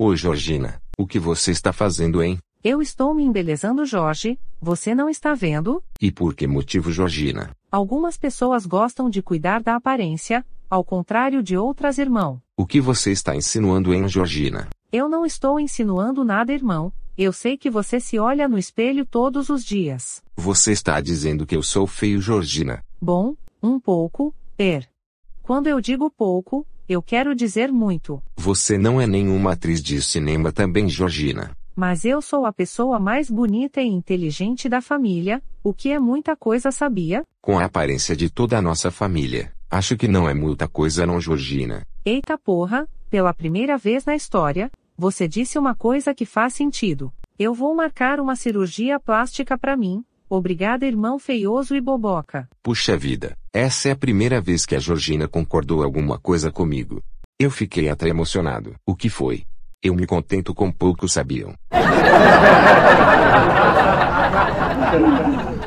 Oi, Georgina, o que você está fazendo, hein? Eu estou me embelezando, Jorge, você não está vendo? E por que motivo, Georgina? Algumas pessoas gostam de cuidar da aparência, ao contrário de outras, irmão. O que você está insinuando, hein, Georgina? Eu não estou insinuando nada, irmão. Eu sei que você se olha no espelho todos os dias. Você está dizendo que eu sou feio, Georgina? Bom, um pouco, Er. Quando eu digo pouco, eu quero dizer muito. Você não é nenhuma atriz de cinema também, Georgina. Mas eu sou a pessoa mais bonita e inteligente da família, o que é muita coisa, sabia? Com a aparência de toda a nossa família, acho que não é muita coisa, não, Georgina. Eita porra, pela primeira vez na história, você disse uma coisa que faz sentido. Eu vou marcar uma cirurgia plástica para mim. Obrigada, irmão feioso e boboca. Puxa vida, essa é a primeira vez que a Georgina concordou alguma coisa comigo. Eu fiquei até emocionado. O que foi? Eu me contento com pouco sabiam.